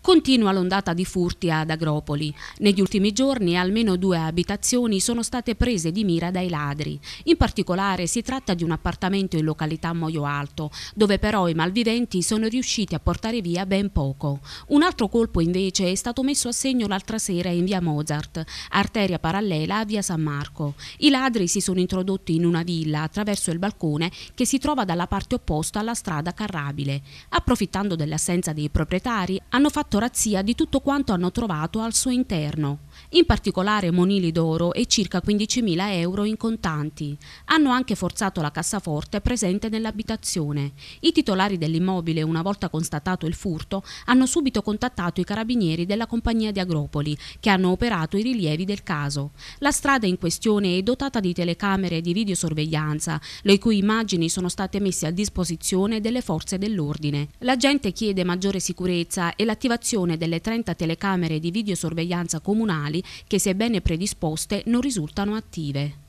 Continua l'ondata di furti ad Agropoli. Negli ultimi giorni almeno due abitazioni sono state prese di mira dai ladri. In particolare si tratta di un appartamento in località Moio Alto, dove però i malviventi sono riusciti a portare via ben poco. Un altro colpo invece è stato messo a segno l'altra sera in via Mozart, arteria parallela a via San Marco. I ladri si sono introdotti in una villa attraverso il balcone che si trova dalla parte opposta alla strada carrabile. Approfittando dell'assenza dei proprietari, hanno fatto autorazia di tutto quanto hanno trovato al suo interno in particolare monili d'oro e circa 15.000 euro in contanti. Hanno anche forzato la cassaforte presente nell'abitazione. I titolari dell'immobile, una volta constatato il furto, hanno subito contattato i carabinieri della compagnia di Agropoli, che hanno operato i rilievi del caso. La strada in questione è dotata di telecamere di videosorveglianza, le cui immagini sono state messe a disposizione delle forze dell'ordine. La gente chiede maggiore sicurezza e l'attivazione delle 30 telecamere di videosorveglianza comunale regionali che sebbene predisposte non risultano attive.